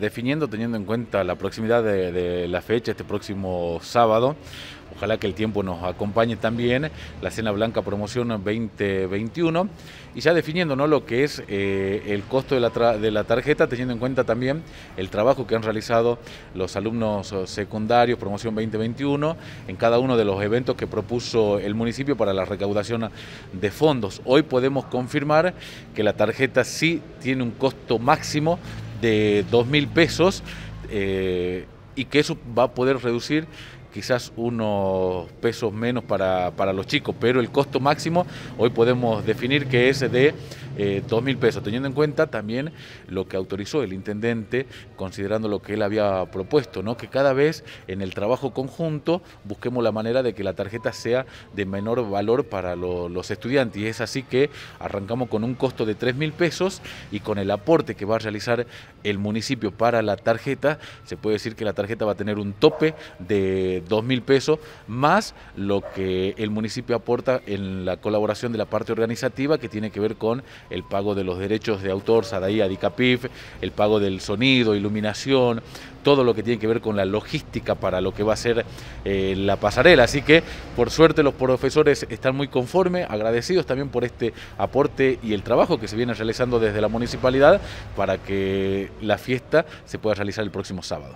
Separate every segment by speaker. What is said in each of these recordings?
Speaker 1: Definiendo, teniendo en cuenta la proximidad de, la fecha, este próximo sábado, ojalá que el tiempo nos acompañe también, la Cena Blanca Promoción 2021, y ya definiendo ¿no? lo que es eh, el costo de la, de la, tarjeta, teniendo en cuenta también el trabajo que han realizado los alumnos eh, secundarios Promoción 2021 en cada uno de los eventos que propuso el municipio para la recaudación de fondos. Hoy podemos confirmar que la tarjeta sí tiene un costo máximo de dos mil pesos eh, y que eso va a poder reducir quizás unos pesos menos para, para, los chicos, pero el costo máximo hoy podemos definir que es de eh, dos mil pesos, teniendo en cuenta también lo que autorizó el intendente, considerando lo que él había propuesto, ¿no? que cada vez en el trabajo conjunto busquemos la manera de que la tarjeta sea de menor valor para los estudiantes. Y es así que arrancamos con un costo de 3.000 pesos y con el aporte que va a realizar el municipio para la tarjeta, se puede decir que la tarjeta va a tener un tope de dos mil pesos, más lo que el municipio aporta en la colaboración de la parte organizativa que tiene que ver con el pago de los derechos de autor, Sadaí, Adicapif, el pago del sonido, iluminación, todo lo que tiene que ver con la logística para lo que va a ser eh, la pasarela. Así que, por suerte, los profesores están muy conformes, agradecidos también por este aporte y el trabajo que se viene realizando desde la municipalidad para que la fiesta se pueda realizar el próximo sábado.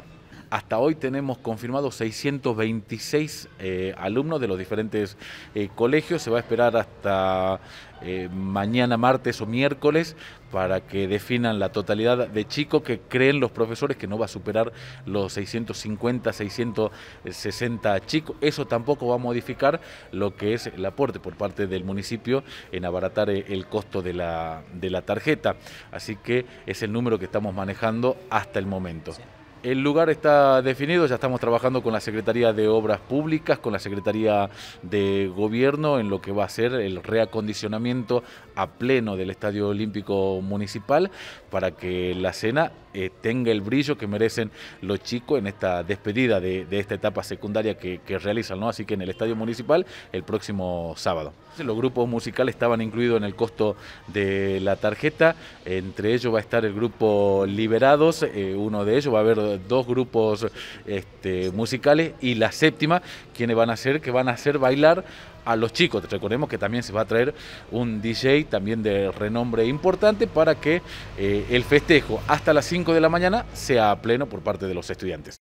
Speaker 1: Hasta hoy tenemos confirmados 626 eh, alumnos de los diferentes eh, colegios. Se va a esperar hasta eh, mañana martes o miércoles para que definan la totalidad de chicos que creen los profesores que no va a superar los 650, 660 chicos. Eso tampoco va a modificar lo que es el aporte por parte del municipio en abaratar el costo de la, tarjeta. Así que es el número que estamos manejando hasta el momento. El lugar está definido, ya estamos trabajando con la Secretaría de Obras Públicas, con la Secretaría de Gobierno en lo que va a ser el reacondicionamiento a pleno del Estadio Olímpico Municipal para que la cena eh, tenga el brillo que merecen los chicos en esta despedida de, esta etapa secundaria que, realizan, ¿no? Así que en el Estadio Municipal el próximo sábado. Los grupos musicales estaban incluidos en el costo de la tarjeta, entre ellos va a estar el grupo Liberados, eh, uno de ellos va a haber dos grupos este, musicales y la séptima, quienes van a hacer, que van a hacer bailar a los chicos. Recordemos que también se va a traer un DJ también de renombre importante para que eh, el festejo hasta las 5 de la mañana sea pleno por parte de los estudiantes.